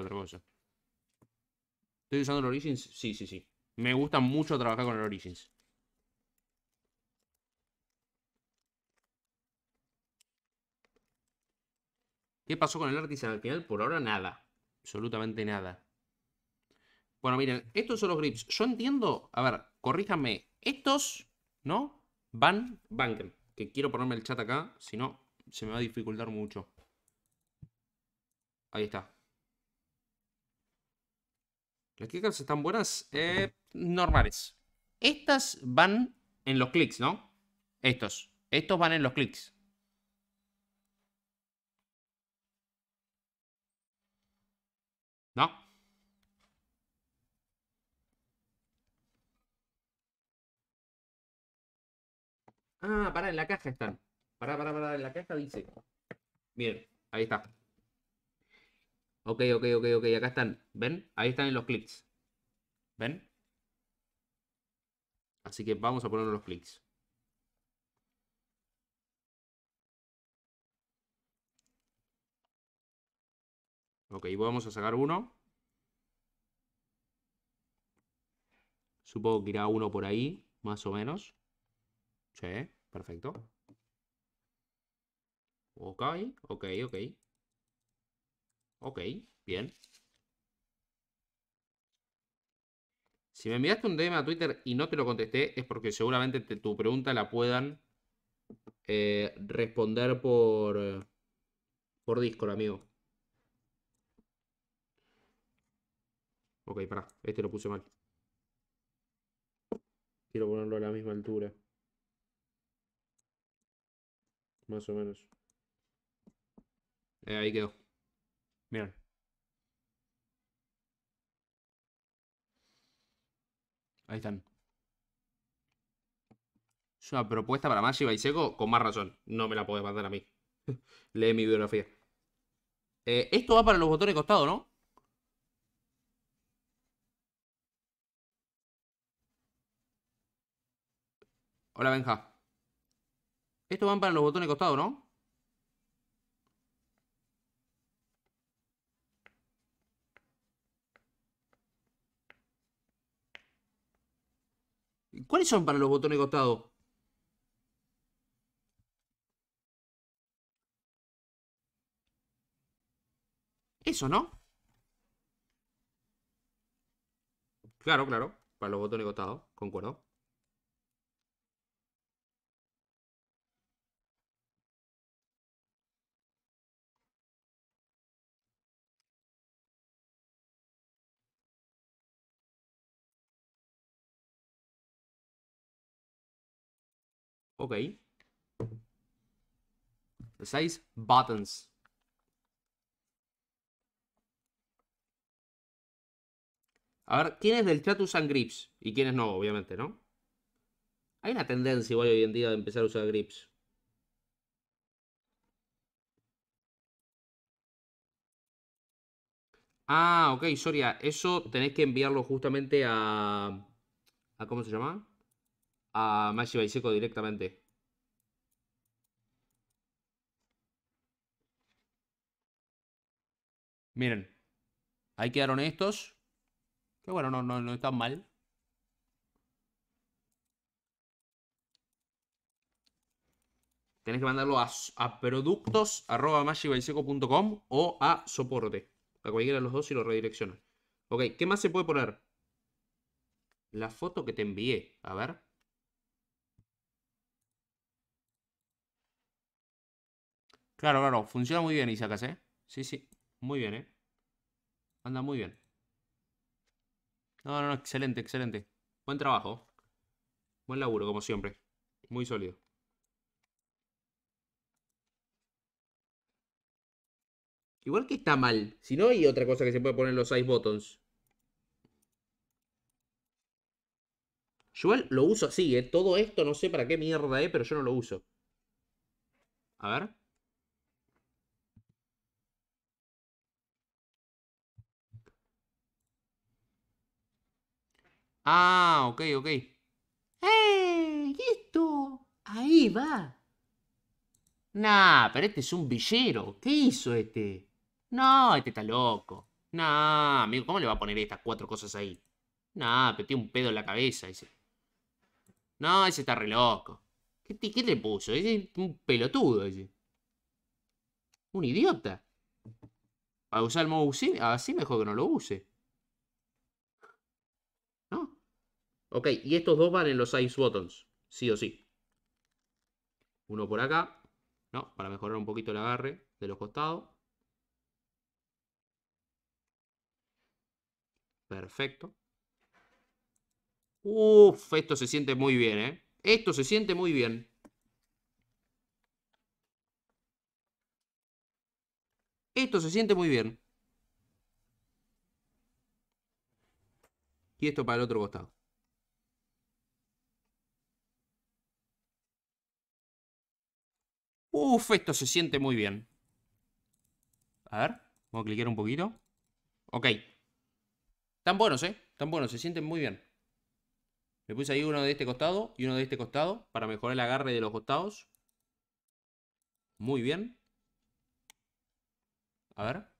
otra cosa. ¿Estoy usando el Origins? Sí, sí, sí. Me gusta mucho trabajar con el Origins. ¿Qué pasó con el Artisan al final? Por ahora nada. Absolutamente nada. Bueno, miren, estos son los grips. Yo entiendo, a ver, corríjanme. Estos, ¿no? Van Banken. Que quiero ponerme el chat acá, si no, se me va a dificultar mucho. Ahí está. Las keycaps están buenas, eh, normales. Estas van en los clics, ¿no? Estos. Estos van en los clics. ¿No? Ah, para en la caja están. para para pará, en la caja dice. Bien, ahí está. Ok, ok, ok, ok, acá están. ¿Ven? Ahí están en los clics. ¿Ven? Así que vamos a poner los clics. Ok, vamos a sacar uno. Supongo que irá uno por ahí, más o menos. Sí, perfecto. Ok, ok, ok. Ok, bien. Si me enviaste un DM a Twitter y no te lo contesté, es porque seguramente tu pregunta la puedan eh, responder por, por Discord, amigo. Ok, pará, este lo puse mal. Quiero ponerlo a la misma altura. Más o menos. Eh, ahí quedó. Ahí están. Es una propuesta para Maxi y Seco con más razón. No me la podés mandar a mí. Lee mi biografía. Eh, esto va para los botones costados, ¿no? Hola, Benja. Esto va para los botones costados, ¿no? ¿Cuáles son para los botones costados? Eso, ¿no? Claro, claro. Para los botones costados, concuerdo. Ok. size Buttons. A ver, ¿quiénes del chat usan grips? Y quiénes no, obviamente, ¿no? Hay una tendencia igual hoy en día de empezar a usar grips. Ah, ok, Soria, eso tenés que enviarlo justamente a... ¿A cómo se llama? a y Seco directamente. Miren, ahí quedaron estos. Que bueno, no, no, están mal. Tenés que mandarlo a, a seco.com o a soporte. A cualquiera de los dos y lo redirecciona Ok, ¿qué más se puede poner? La foto que te envié. A ver. Claro, claro, funciona muy bien sacas, ¿eh? Sí, sí, muy bien, ¿eh? Anda muy bien. No, no, no, excelente, excelente. Buen trabajo. Buen laburo, como siempre. Muy sólido. Igual que está mal. Si no, hay otra cosa que se puede poner en los Ice buttons. Yo lo uso así, ¿eh? Todo esto no sé para qué mierda es, ¿eh? pero yo no lo uso. A ver. Ah, ok, ok. ¡Eh! ¿Y esto? Ahí va. Nah, pero este es un villero. ¿Qué hizo este? No, este está loco. Nah, amigo, ¿cómo le va a poner estas cuatro cosas ahí? Nah, pero tiene un pedo en la cabeza ese. No, ese está re loco. ¿Qué, qué le puso? es un pelotudo ese. Un idiota. Para usar el modo así mejor que no lo use. Ok, y estos dos van en los size buttons, sí o sí. Uno por acá, ¿no? Para mejorar un poquito el agarre de los costados. Perfecto. Uf, esto se siente muy bien, ¿eh? Esto se siente muy bien. Esto se siente muy bien. Y esto para el otro costado. Uf, esto se siente muy bien. A ver, voy a cliquear un poquito. Ok. Están buenos, ¿eh? Están buenos, se sienten muy bien. Me puse ahí uno de este costado y uno de este costado para mejorar el agarre de los costados. Muy bien. A ver.